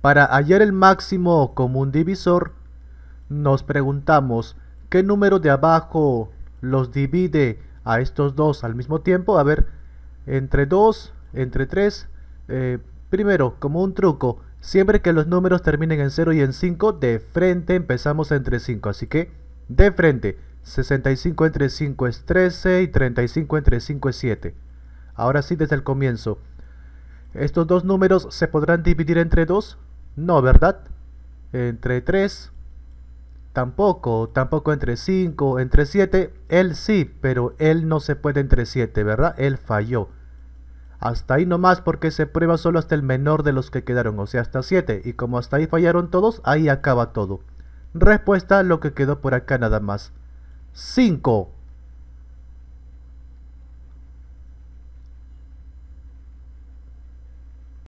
Para hallar el máximo común divisor, nos preguntamos qué número de abajo los divide a estos dos al mismo tiempo. A ver, entre 2, entre 3, eh, primero, como un truco, siempre que los números terminen en 0 y en 5, de frente empezamos entre 5. Así que, de frente, 65 entre 5 es 13 y 35 entre 5 es 7. Ahora sí, desde el comienzo. ¿Estos dos números se podrán dividir entre 2? No, ¿verdad? Entre 3, tampoco. Tampoco entre 5, entre 7. Él sí, pero él no se puede entre 7, ¿verdad? Él falló. Hasta ahí nomás porque se prueba solo hasta el menor de los que quedaron, o sea, hasta 7. Y como hasta ahí fallaron todos, ahí acaba todo. Respuesta lo que quedó por acá nada más. 5.